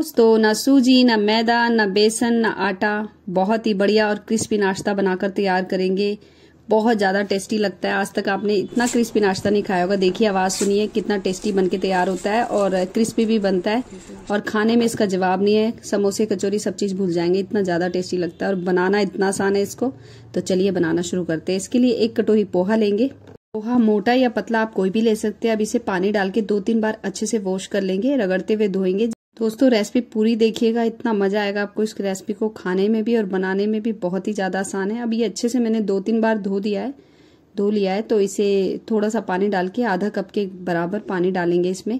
कुछ तो ना सूजी ना मैदा ना बेसन ना आटा बहुत ही बढ़िया और क्रिस्पी नाश्ता बनाकर तैयार करेंगे बहुत ज़्यादा टेस्टी लगता है आज तक आपने इतना क्रिस्पी नाश्ता नहीं खाया होगा देखिए आवाज़ सुनिए कितना टेस्टी बन के तैयार होता है और क्रिस्पी भी बनता है और खाने में इसका जवाब नहीं है समोसे कचौरी सब चीज़ भूल जाएंगे इतना ज़्यादा टेस्टी लगता है और बनाना इतना आसान है इसको तो चलिए बनाना शुरू करते हैं इसके लिए एक कटोरी पोहा लेंगे पोहा मोटा या पतला आप कोई भी ले सकते हैं अब इसे पानी डाल के दो तीन बार अच्छे से वॉश कर लेंगे रगड़ते हुए धोएंगे तो दोस्तों रेसिपी पूरी देखिएगा इतना मज़ा आएगा आपको इस रेसिपी को खाने में भी और बनाने में भी बहुत ही ज़्यादा आसान है अब ये अच्छे से मैंने दो तीन बार धो दिया है धो लिया है तो इसे थोड़ा सा पानी डाल के आधा कप के बराबर पानी डालेंगे इसमें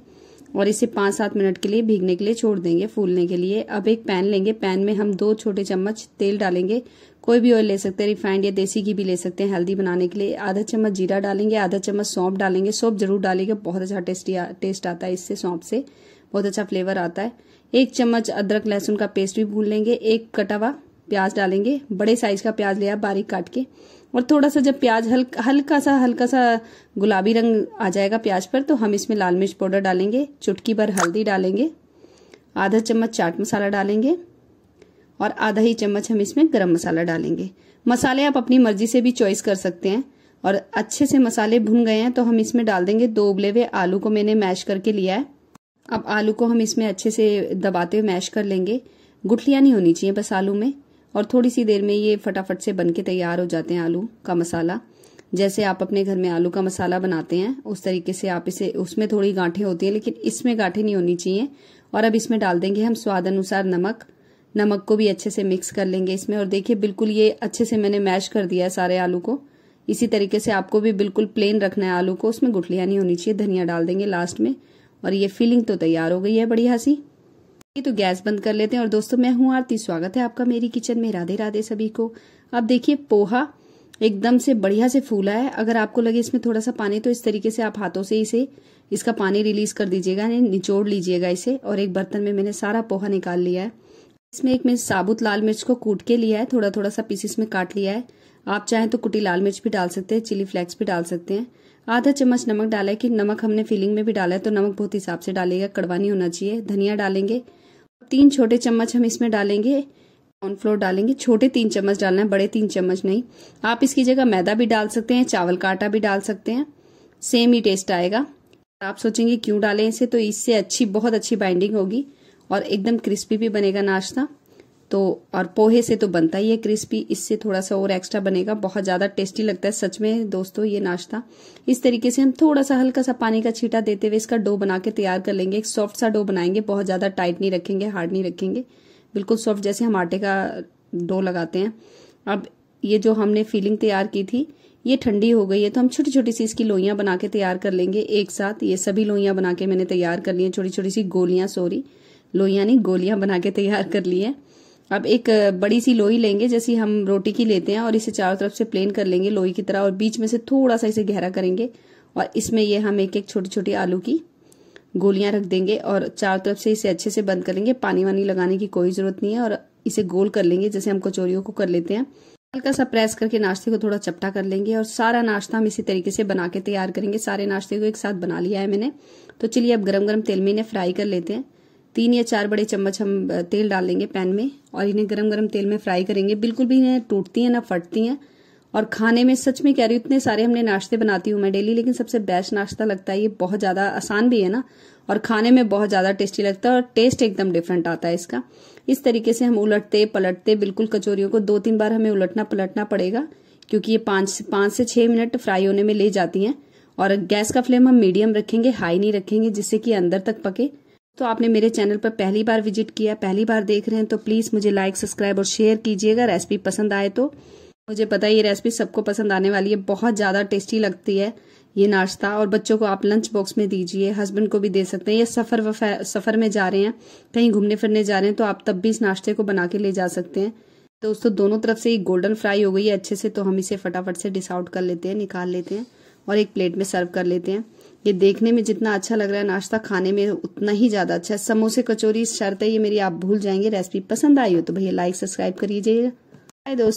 और इसे पाँच सात मिनट के लिए भीगने के लिए छोड़ देंगे फूलने के लिए अब एक पैन लेंगे पैन में हम दो छोटे चम्मच तेल डालेंगे कोई भी ऑयल ले सकते हैं रिफाइंड या देसी घी भी ले सकते हैं हेल्दी बनाने के लिए आधा चम्मच जीरा डालेंगे आधा चम्मच सौंप डालेंगे सौंप जरूर डालेंगे बहुत अच्छा टेस्टी टेस्ट आता है इससे सौंप से बहुत अच्छा फ्लेवर आता है एक चम्मच अदरक लहसुन का पेस्ट भी भून लेंगे एक कटा हुआ प्याज डालेंगे बड़े साइज का प्याज लिया बारीक काट के और थोड़ा सा जब प्याज हल्का हल्का सा हल्का सा गुलाबी रंग आ जाएगा प्याज पर तो हम इसमें लाल मिर्च पाउडर डालेंगे चुटकी भर हल्दी डालेंगे आधा चम्मच चाट मसाला डालेंगे और आधा ही चम्मच हम इसमें गरम मसाला डालेंगे मसाले आप अपनी मर्जी से भी चॉइस कर सकते हैं और अच्छे से मसाले भुन गए हैं तो हम इसमें डाल देंगे दो उबले हुए आलू को मैंने मैश करके लिया है अब आलू को हम इसमें अच्छे से दबाते हुए मैश कर लेंगे गुठलियाँ नहीं होनी चाहिए बस आलू में और थोड़ी सी देर में ये फटाफट से बन के तैयार हो जाते हैं आलू का मसाला जैसे आप अपने घर में आलू का मसाला बनाते हैं उस तरीके से आप इसे उसमें थोड़ी गांठें होती हैं लेकिन इसमें गांठें नहीं होनी चाहिए और अब इसमें डाल देंगे हम स्वाद अनुसार नमक नमक को भी अच्छे से मिक्स कर लेंगे इसमें और देखिए बिल्कुल ये अच्छे से मैंने मैश कर दिया है सारे आलू को इसी तरीके से आपको भी बिल्कुल प्लेन रखना है आलू को उसमें गुठलियाँ नहीं होनी चाहिए धनिया डाल देंगे लास्ट में और ये फीलिंग तो तैयार हो गई है बढ़िया सी ये तो गैस बंद कर लेते हैं और दोस्तों मैं हूँ आरती स्वागत है आपका मेरी किचन में राधे राधे सभी को अब देखिए पोहा एकदम से बढ़िया से फूला है अगर आपको लगे इसमें थोड़ा सा पानी तो इस तरीके से आप हाथों से इसे इसका पानी रिलीज कर दीजिएगा निचोड़ लीजिएगा इसे और एक बर्तन में मैंने सारा पोहा निकाल लिया है इसमें एक मैंने साबुत लाल मिर्च को कूट के लिया है थोड़ा थोड़ा सा पीसेस में काट लिया है आप चाहें तो कुटी लाल मिर्च भी डाल सकते हैं चिली फ्लेक्स भी डाल सकते हैं आधा चम्मच नमक डाला है कि नमक हमने फिलिंग में भी डाला है तो नमक बहुत हिसाब से डालेगा कड़वा नहीं होना चाहिए धनिया डालेंगे तीन छोटे चम्मच हम इसमें डालेंगे कॉर्नफ्लोर डालेंगे छोटे तीन चम्मच डालना है बड़े तीन चम्मच नहीं आप इसकी जगह मैदा भी डाल सकते हैं चावल का आटा भी डाल सकते हैं सेम ही टेस्ट आएगा आप सोचेंगे क्यों डालें इसे तो इससे अच्छी बहुत अच्छी बाइंडिंग होगी और एकदम क्रिस्पी भी बनेगा नाश्ता तो और पोहे से तो बनता ही है क्रिस्पी इससे थोड़ा सा और एक्स्ट्रा बनेगा बहुत ज़्यादा टेस्टी लगता है सच में दोस्तों ये नाश्ता इस तरीके से हम थोड़ा सा हल्का सा पानी का छीटा देते हुए इसका डो बना के तैयार कर लेंगे एक सॉफ्ट सा डो बनाएंगे बहुत ज़्यादा टाइट नहीं रखेंगे हार्ड नहीं रखेंगे बिल्कुल सॉफ्ट जैसे हम आटे का डो लगाते हैं अब ये जो हमने फीलिंग तैयार की थी ये ठंडी हो गई है तो हम छोटी छोटी सी इसकी लोइयां बना के तैयार कर लेंगे एक साथ ये सभी लोइयां बना के मैंने तैयार कर ली है छोटी छोटी सी गोलियां सॉरी लोइयां नहीं गोलियां बना के तैयार कर ली है अब एक बड़ी सी लोई लेंगे जैसी हम रोटी की लेते हैं और इसे चारों तरफ से प्लेन कर लेंगे लोई की तरह और बीच में से थोड़ा सा इसे गहरा करेंगे और इसमें ये हम एक एक छोटी छोटी आलू की गोलियां रख देंगे और चारों तरफ से इसे अच्छे से बंद कर लेंगे पानी वानी लगाने की कोई ज़रूरत नहीं है और इसे गोल कर लेंगे जैसे हम कचोरियों को कर लेते हैं हल्का सा प्रेस करके नाश्ते को थोड़ा चपटा कर लेंगे और सारा नाश्ता हम इसी तरीके से बना के तैयार करेंगे सारे नाश्ते को एक साथ बना लिया है मैंने तो चलिए अब गरम गरम तेल में इन्हें फ्राई कर लेते हैं तीन या चार बड़े चम्मच हम तेल डाल पैन में और इन्हें गरम गरम तेल में फ्राई करेंगे बिल्कुल भी इन्हें टूटती हैं ना फटती हैं और खाने में सच में कह रही हूँ इतने सारे हमने नाश्ते बनाती हूँ मैं डेली लेकिन सबसे बेस्ट नाश्ता लगता है ये बहुत ज़्यादा आसान भी है ना और खाने में बहुत ज़्यादा टेस्टी लगता है और टेस्ट एकदम डिफरेंट आता है इसका इस तरीके से हम उलटते पलटते बिल्कुल कचोरियों को दो तीन बार हमें उलटना पलटना पड़ेगा क्योंकि ये पाँच से पाँच से छः मिनट फ्राई होने में ले जाती हैं और गैस का फ्लेम हम मीडियम रखेंगे हाई नहीं रखेंगे जिससे कि अंदर तक पके तो आपने मेरे चैनल पर पहली बार विजिट किया पहली बार देख रहे हैं तो प्लीज़ मुझे लाइक सब्सक्राइब और शेयर कीजिएगा रेसिपी पसंद आए तो मुझे पता है ये रेसिपी सबको पसंद आने वाली है बहुत ज़्यादा टेस्टी लगती है ये नाश्ता और बच्चों को आप लंच बॉक्स में दीजिए हस्बैंड को भी दे सकते हैं या सफ़र सफ़र में जा रहे हैं कहीं घूमने फिरने जा रहे हैं तो आप तब भी इस नाश्ते को बना के ले जा सकते हैं तो दोस्तों दोनों तरफ से ये गोल्डन फ्राई हो गई है अच्छे से तो हम इसे फटाफट से डिसआउट कर लेते हैं निकाल लेते हैं और एक प्लेट में सर्व कर लेते हैं ये देखने में जितना अच्छा लग रहा है नाश्ता खाने में उतना ही ज़्यादा अच्छा है समोसे कचोरी शर्त है ये मेरी आप भूल जाएंगे रेसिपी पसंद आई हो तो भैया लाइक सब्सक्राइब कर लीजिएगा दोस्तों